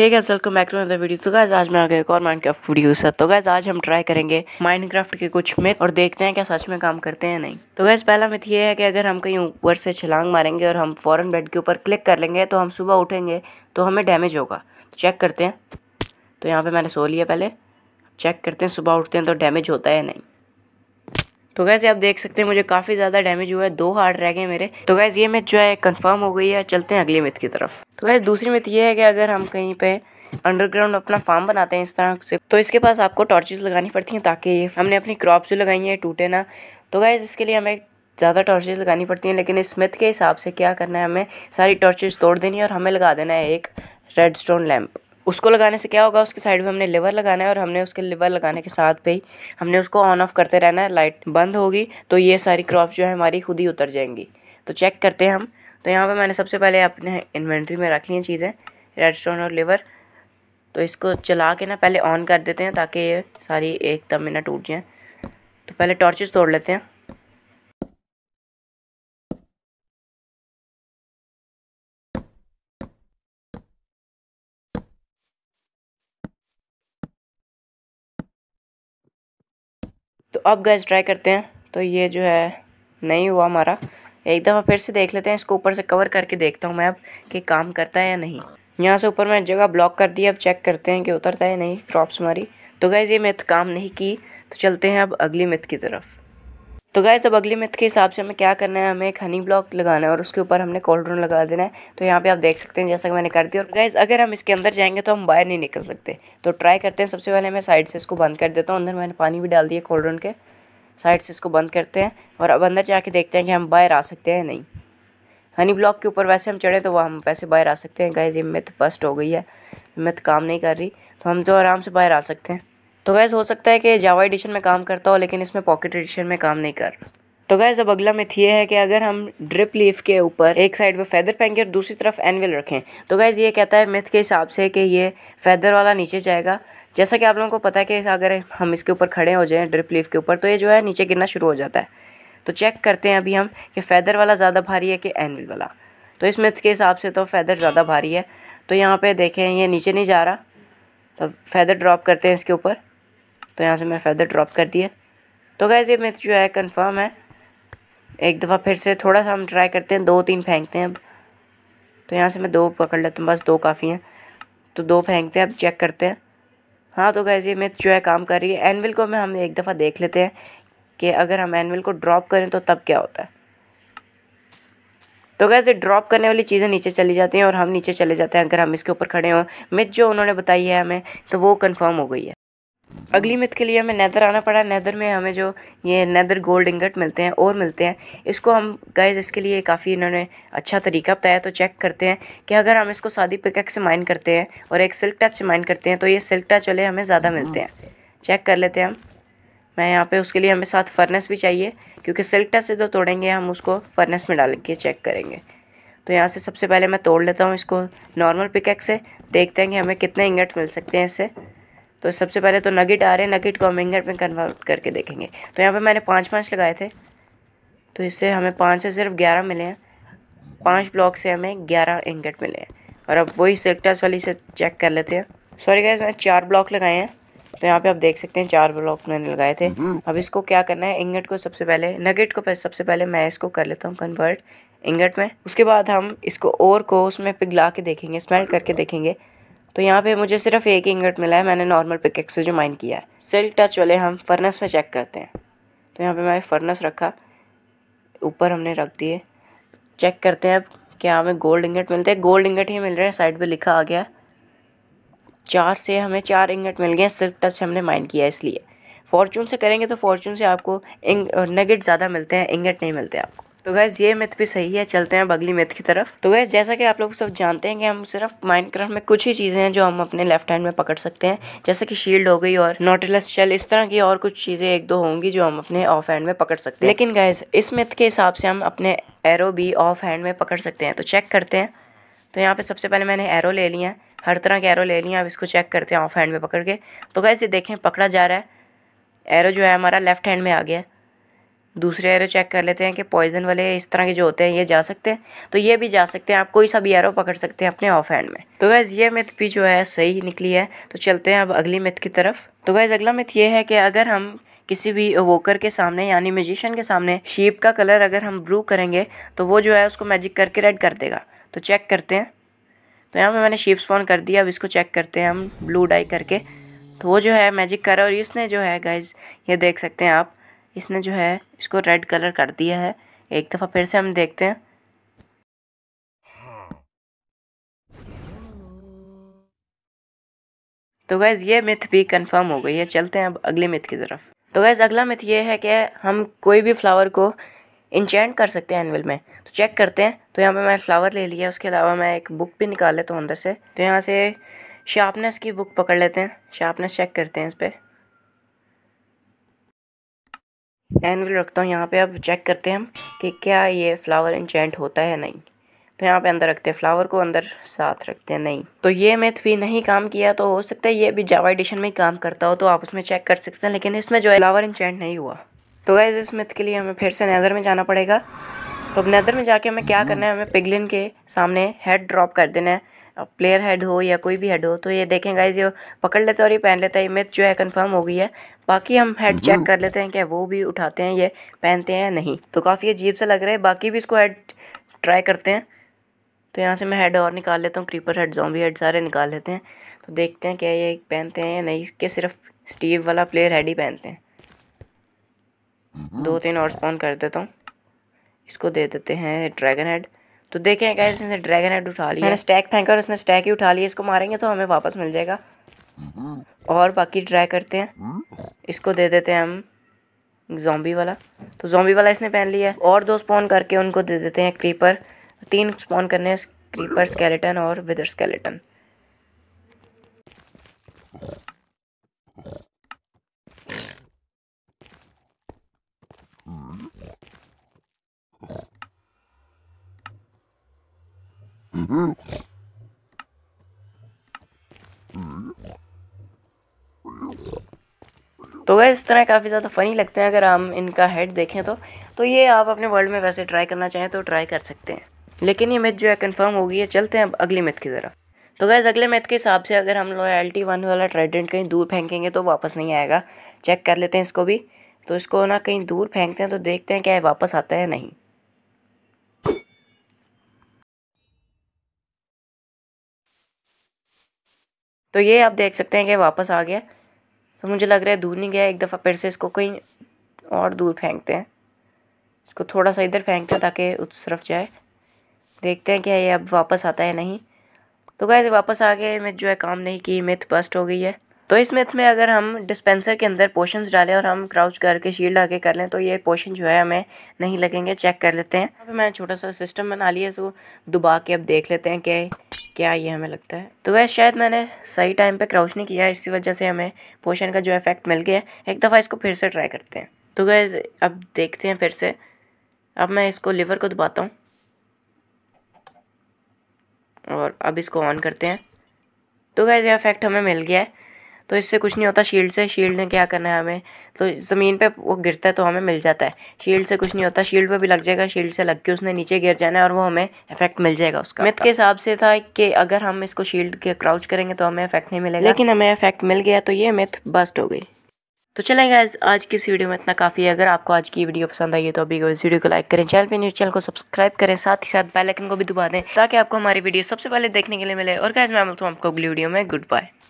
Hey guys welcome back to other video तो guys आज मैं आ गया एक और माइनक्राफ्ट वीडियो के साथ तो गैस आज हम ट्राई करेंगे माइनक्राफ्ट के कुछ मिथ और देखते हैं क्या सच में काम करते हैं नहीं तो गैस पहला मिथ ये है कि अगर हम कहीं ऊपर से छलांग मारेंगे और हम फॉरन बेड के ऊपर क्लिक कर लेंगे तो हम सुबह उठेंगे तो हमें डैमेज होगा तो चेक करते हैं तो यहाँ पर मैंने सो लिया पहले चेक करते हैं सुबह उठते हैं तो डैमेज होता है नहीं तो गैस आप देख सकते हैं मुझे काफ़ी ज़्यादा डैमेज हुआ है दो हार्ड रह गए मेरे तो गैस ये मैच जो है कंफर्म हो गई है चलते हैं अगली मिथ की तरफ तो गैस दूसरी मिथ ये है कि अगर हम कहीं पे अंडरग्राउंड अपना फार्म बनाते हैं इस तरह से तो इसके पास आपको टॉर्चेस लगानी पड़ती हैं ताकि हमने अपनी क्रॉप जो लगाई है टूटे ना तो गैस इसके लिए हमें ज़्यादा टॉर्चेस लगानी पड़ती हैं लेकिन इस मिथ के हिसाब से क्या करना है हमें सारी टॉर्चेस तोड़ देनी है और हमें लगा देना है एक रेड स्टोन लैम्प उसको लगाने से क्या होगा उसके साइड में हमने लेवर लगाना है और हमने उसके लेवर लगाने के साथ पे ही हमने उसको ऑन ऑफ करते रहना है लाइट बंद होगी तो ये सारी क्रॉप जो है हमारी खुद ही उतर जाएंगी तो चेक करते हैं हम तो यहाँ पे मैंने सबसे पहले अपने इन्वेंट्री में रख ली हैं चीज़ें रेडस्टोन और लेवर तो इसको चला के ना पहले ऑन कर देते हैं ताकि ये सारी एक दम में ना टूट जाए तो पहले टॉर्चेस तोड़ लेते हैं तो अब गैस ट्राई करते हैं तो ये जो है नहीं हुआ हमारा एक दफ़ा फिर से देख लेते हैं इसको ऊपर से कवर करके देखता हूँ मैं अब कि काम करता है या नहीं यहाँ से ऊपर मैं जगह ब्लॉक कर दी अब चेक करते हैं कि उतरता है नहीं क्रॉप्स हमारी तो गैस ये मिथ काम नहीं की तो चलते हैं अब अगली मिथ की तरफ तो गैस अब अगली मिथ के हिसाब से हमें क्या करना है हमें एक हनी ब्लॉक लगाना है और उसके ऊपर हमने कॉल्ड्रोन लगा देना है तो यहाँ पे आप देख सकते हैं जैसा कि मैंने कर दिया और गैस अगर हम इसके अंदर जाएंगे तो हम बाहर नहीं निकल सकते तो ट्राई करते हैं सबसे पहले मैं साइड से इसको बंद कर देता हूँ अंदर मैंने पानी भी डाल दिया कॉल्ड्रोन के साइड से इसको बंद करते हैं और अब अंदर जाके देखते हैं कि हम बाहर आ सकते हैं नहीं हनी ब्लॉक के ऊपर वैसे हम चढ़ें तो वह हम वैसे बाहर आ सकते हैं गैस ये मिथ बस्ट हो गई है मिथ काम नहीं कर रही तो हम तो आराम से बाहर आ सकते हैं तो गैस हो सकता है कि जावा एडिशन में काम करता हो लेकिन इसमें पॉकेट एडिशन में काम नहीं कर तो गैस अब अगला मिथ ये है कि अगर हम ड्रिप लीफ के ऊपर एक साइड पे फैदर फेंके और दूसरी तरफ एनविल रखें तो गैस ये कहता है मिथ के हिसाब से कि ये फैदर वाला नीचे जाएगा जैसा कि आप लोगों को पता है कि अगर हम इसके ऊपर खड़े हो जाएँ ड्रिप लीफ के ऊपर तो ये जो है नीचे गिरना शुरू हो जाता है तो चेक करते हैं अभी हम कि फ़ैदर वाला ज़्यादा भारी है कि एनविल वाला तो इस मिथ के हिसाब से तो फैदर ज़्यादा भारी है तो यहाँ पर देखें ये नीचे नहीं जा रहा तो फैदर ड्रॉप करते हैं इसके ऊपर तो यहाँ से मैं फैदर ड्रॉप कर दिया तो गैस ये मैच जो है कन्फर्म है एक दफ़ा फिर से थोड़ा सा हम ट्राई करते हैं दो तीन फेंकते हैं अब तो यहाँ से मैं दो पकड़ लेता हूँ बस दो काफ़ी हैं तो दो फेंकते हैं अब चेक करते हैं हाँ तो गैस ये जो है काम कर रही है एनविल को मैं हम एक दफ़ा देख लेते हैं कि अगर हम एनविल को ड्रॉप करें तो तब क्या होता है तो गैस ये ड्रॉप करने वाली चीज़ें नीचे चली जाती हैं और हम नीचे चले जाते हैं अगर हम इसके ऊपर खड़े हों मिथ जो उन्होंने बताई है हमें तो वो कन्फर्म हो गई है अगली मिथ के लिए हमें नैदर आना पड़ा नैदर में हमें जो ये नैदर गोल्ड इंगट मिलते हैं और मिलते हैं इसको हम गाइज इसके लिए काफ़ी इन्होंने अच्छा तरीका बताया तो चेक करते हैं कि अगर हम इसको सादी पिकक से माइन करते हैं और एक सिल्क टच से माइन करते हैं तो ये सिल्क टच वाले हमें ज़्यादा हाँ। मिलते हैं चेक कर लेते हैं हम मैं यहाँ पे उसके लिए हमें साथ फर्नेस भी चाहिए क्योंकि सिल्क टच से तो तोड़ेंगे हम उसको फर्नेस में डाल के चेक करेंगे तो यहाँ से सबसे पहले मैं तोड़ लेता हूँ इसको नॉर्मल पिकक से देखते हैं कि हमें कितने इंगट मिल सकते हैं इससे तो सबसे पहले तो नगेट आ रहे हैं नगेट को हम इंगेट में कन्वर्ट करके देखेंगे तो यहाँ पे मैंने पाँच पाँच लगाए थे तो इससे हमें पाँच से सिर्फ ग्यारह मिले हैं पाँच ब्लॉक से हमें ग्यारह इंगेट मिले हैं और अब वही सेक्टर्स वाली से चेक कर लेते हैं सॉरी गाइज मैंने चार ब्लॉक लगाए हैं तो यहाँ पे आप देख सकते हैं चार ब्लॉक मैंने लगाए थे हम्म। अब इसको क्या करना है इंगेट को सबसे पहले नगेट को सबसे पहले मैं इसको कर लेता हूँ कन्वर्ट इंगेट में उसके बाद हम इसको और को उसमें पिघला के देखेंगे स्मेल करके देखेंगे तो यहाँ पे मुझे सिर्फ एक इंगट मिला है मैंने नॉर्मल पिकेक्स से जो माइन किया है सिल्क टच वाले हम फर्नेस में चेक करते हैं तो यहाँ पे मैंने फर्नेस रखा ऊपर हमने रख दिए चेक करते हैं अब क्या हमें गोल्ड इंगट मिलते हैं गोल्ड इंगट ही मिल रहे हैं साइड पर लिखा आ गया चार से हमें चार इंगट मिल गए सिल्क टच हमने माइन किया इसलिए फॉर्चून से करेंगे तो फॉर्चून से आपको इंग नेगेट ज़्यादा मिलते हैं इंगट नहीं मिलते आपको तो गैस ये मेथ भी सही है चलते हैं बगली अगली मेथ की तरफ तो गैस जैसा कि आप लोग सब जानते हैं कि हम सिर्फ माइनक्राफ्ट में कुछ ही चीज़ें हैं जो हम अपने लेफ्ट हैंड में पकड़ सकते हैं जैसे कि शील्ड हो गई और नोटिलस शेल इस तरह की और कुछ चीज़ें एक दो होंगी जो हम अपने ऑफ हैंड में पकड़ सकते हैं लेकिन गैस इस मेथ के हिसाब से हम अपने एरो भी ऑफ हैंड में पकड़ सकते हैं तो चेक करते हैं तो यहाँ पर सबसे पहले मैंने एरो ले लिया हर तरह के एरो ले लिया अब इसको चेक करते हैं ऑफ हैंड में पकड़ के तो गैस ये देखें पकड़ा जा रहा है एरो जो है हमारा लेफ्ट हैंड में आ गया है दूसरे एरो चेक कर लेते हैं कि पॉइजन वाले इस तरह के जो होते हैं ये जा सकते हैं तो ये भी जा सकते हैं आप कोई सा भी एरो पकड़ सकते हैं अपने ऑफ हैंड में तो गैज़ ये मिथ भी जो है सही निकली है तो चलते हैं अब अगली मिथ की तरफ तो गैज़ अगला मिथ ये है कि अगर हम किसी भी वोकर के सामने यानी मैजिशियन के सामने शीप का कलर अगर हम ब्लू करेंगे तो वो जो है उसको मैजिक करके रेड कर देगा तो चेक करते हैं तो यहाँ पर मैंने शीप स्पॉन कर दिया अब इसको चेक करते हैं हम ब्लू डाई करके तो वो जो है मैजिक करा और इसने जो है गाइज ये देख सकते हैं आप इसने जो है इसको रेड कलर कर दिया है एक दफ़ा फिर से हम देखते हैं तो गैज़ ये मिथ भी कंफर्म हो गई है चलते हैं अब अगले मिथ की तरफ तो गैज़ अगला मिथ ये है कि हम कोई भी फ्लावर को इंचेंट कर सकते हैं एनविल में तो चेक करते हैं तो यहाँ पे मैं फ्लावर ले लिया उसके अलावा मैं एक बुक भी निकाल लेता तो हूँ अंदर से तो यहाँ से शार्पनेस की बुक पकड़ लेते हैं शार्पनेस चेक करते हैं इस पर एनविल रखता हूँ यहाँ पे अब चेक करते हैं हम कि क्या ये फ्लावर इंचेंट होता है नहीं तो यहाँ पे अंदर रखते हैं फ्लावर को अंदर साथ रखते हैं नहीं तो ये मैथ भी नहीं काम किया तो हो सकता है ये भी जावा एडिशन में काम करता हो तो आप उसमें चेक कर सकते हैं लेकिन इसमें जो है फ्लावर इंचेंट नहीं हुआ तो गैज इस मिथ के लिए हमें फिर से नैदर में जाना पड़ेगा तो अब नैदर में जाके हमें क्या करना है हमें पिगलिन के सामने हेड ड्रॉप कर देना है प्लेयर हेड हो या कोई भी हेड हो तो ये देखें गाइज ये पकड़ लेता है और ये पहन लेता है ये जो है कंफर्म हो गई है बाकी हम हेड हम्म। चेक कर लेते हैं क्या वो भी उठाते हैं ये पहनते हैं या नहीं तो काफ़ी अजीब सा लग रहा है बाकी भी इसको हेड ट्राई करते हैं तो यहाँ से मैं हेड और निकाल लेता हूँ क्रीपर हेड जॉम्बी हेड सारे निकाल लेते हैं तो देखते हैं क्या ये पहनते हैं या नहीं कि सिर्फ स्टीव वाला प्लेयर हेड ही पहनते हैं हम्म। दो तीन और स्पॉन कर देता हूँ इसको दे देते हैं ड्रैगन हेड तो देखें कैसे इसने ड्रैगन हेड उठा लिया मैंने स्टैक फेंका और उसने स्टैक ही उठा लिया इसको मारेंगे तो हमें वापस मिल जाएगा और बाकी ट्राई करते हैं इसको दे देते हैं हम जॉम्बी वाला तो जोम्बी वाला इसने पहन लिया और दो स्पॉन करके उनको दे देते हैं क्रीपर तीन स्पॉन करने हैं क्रीपर स्केलेटन और विदर स्केलेटन तो गए इस तरह काफ़ी ज़्यादा फ़नी लगते हैं अगर हम इनका हेड देखें तो तो ये आप अपने वर्ल्ड में वैसे ट्राई करना चाहें तो ट्राई कर सकते हैं लेकिन ये मिथ जो है कंफर्म हो गई है चलते हैं अब अगली मिथ की तरफ तो गैस अगले मिथ के हिसाब से अगर हम लॉयल्टी वन वाला ट्रेडेंट कहीं दूर फेंकेंगे तो वापस नहीं आएगा चेक कर लेते हैं इसको भी तो इसको ना कहीं दूर फेंकते हैं तो देखते हैं क्या वापस आता है नहीं तो ये आप देख सकते हैं कि वापस आ गया तो मुझे लग रहा है दूर नहीं गया एक दफ़ा फिर से इसको कहीं और दूर फेंकते हैं इसको थोड़ा सा इधर फेंकते हैं ताकि उस तरफ जाए देखते हैं कि ये अब वापस आता है नहीं तो गए वापस आ गए मैं जो है काम नहीं की मिथ बस्ट हो गई है तो इस मिथ में अगर हम डिस्पेंसर के अंदर पोशंस डालें और हम क्राउच करके शील्ड आके कर लें तो ये पोशन जो है हमें नहीं लगेंगे चेक कर लेते हैं अब मैंने छोटा सा सिस्टम बना लिया इसको दुबा के अब देख लेते हैं कि क्या ये हमें लगता है तो वह शायद मैंने सही टाइम पे क्राउच नहीं किया इसी वजह से हमें पोशन का जो इफेक्ट मिल गया एक दफ़ा इसको फिर से ट्राई करते हैं तो गैस अब देखते हैं फिर से अब मैं इसको लिवर को दबाता हूँ और अब इसको ऑन करते हैं तो गैस ये इफेक्ट हमें मिल गया है तो इससे कुछ नहीं होता शील्ड से शील्ड ने क्या करना है हमें तो ज़मीन पे वो गिरता है तो हमें मिल जाता है शील्ड से कुछ नहीं होता शील्ड पे भी लग जाएगा शील्ड से लग के उसने नीचे गिर जाना है और वो हमें इफेक्ट मिल जाएगा उसका मिथ के हिसाब से था कि अगर हम इसको शील्ड के क्राउच करेंगे तो हमें इफेक्ट नहीं मिलेगा लेकिन हमें इफेक्ट मिल गया तो ये मिथ बस्ट हो गई तो चलेगा आज की इस वीडियो में इतना काफ़ी है अगर आपको आज की वीडियो पसंद आई है तो अभी इस वीडियो को लाइक करें चैनल पे न्यूज़ चैनल को सब्सक्राइब करें साथ ही साथ बेल आइकन को भी दबा दें ताकि आपको हमारी वीडियो सबसे पहले देखने के लिए मिले और गाइज मैं मिलता हूँ आपको अगली वीडियो में गुड बाय